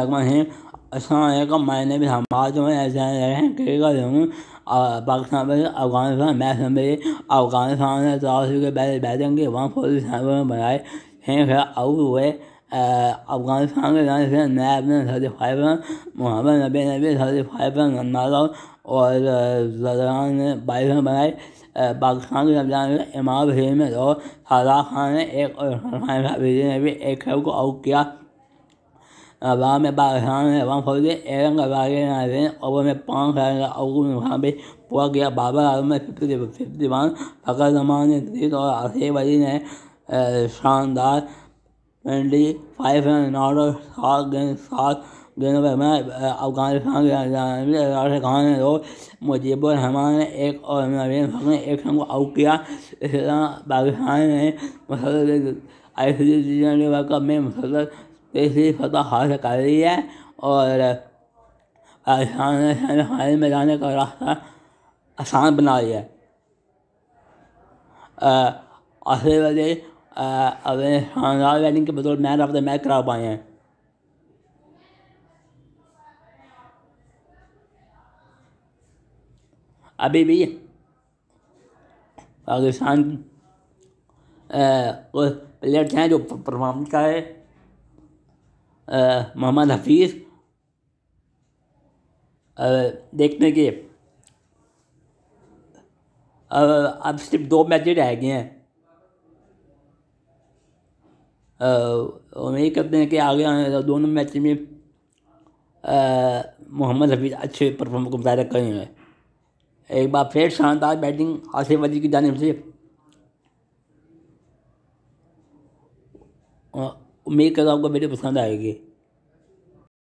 हैं इसका मायने भी हमारे जो है पाकिस्तान में अफगानिस्तान मैच में अफगानिस्तान ने त्रास के पहले बैटिंग के वहाँ फोर्टी बनाए हैं फिर आउट हुए अफगानिस्तान के जाने से नैब ने थर्टी फाइव रन मोहम्मद नबी ने भी थर्टी फाइव रन मारा और जदरान ने बाईस रन बनाए पाकिस्तान के जाने से इमाम हसीन ने दो सादा खान ने एक और ने भी एक खेल को आउट किया हवा में पाकिस्तान ने रन खोजे एरन लगा के नाजरीन ओवर में पाँच रन का अवगुल मुकाबले पूरा किया बाबर आजम ने fifty fifty one Fakhar Zaman ने तीस और आसिफ अली ने शानदार ट्वेंटी फाइव रन आउट और सात गेंद सात गेंदों पर मैं अफगानिस्तान के खान ने दो मुजीबुर रहमान ने एक और नवीन हक ने एक रन आउट किया इस तरह पाकिस्तान ने मुसलसल I C T twenty cup में मुसलसल तो इसलिए फतह हासिल कर रही है और पाकिस्तान ने सेमीफाइनल में जाने का रास्ता आसान बना लिया आखिरी वजह अपने शानदार बैटिंग के बदौलत मैन ऑफ द मैच करा पाए हैं अभी भी पाकिस्तान प्लेयर्स हैं जो परफॉर्म करे मोहम्मद हफीज़ देखने के अब सिर्फ दो मैच रह गए हैं उम्मीद करते हैं कि आगे दोनों मैच में मोहम्मद हफीज़ अच्छे परफॉर्म को मुजाह करेंगे एक बार फिर शानदार बैटिंग आसिफ अली की जानब से उम्मीद करता हूँ आपको वीडियो पसंद आएगी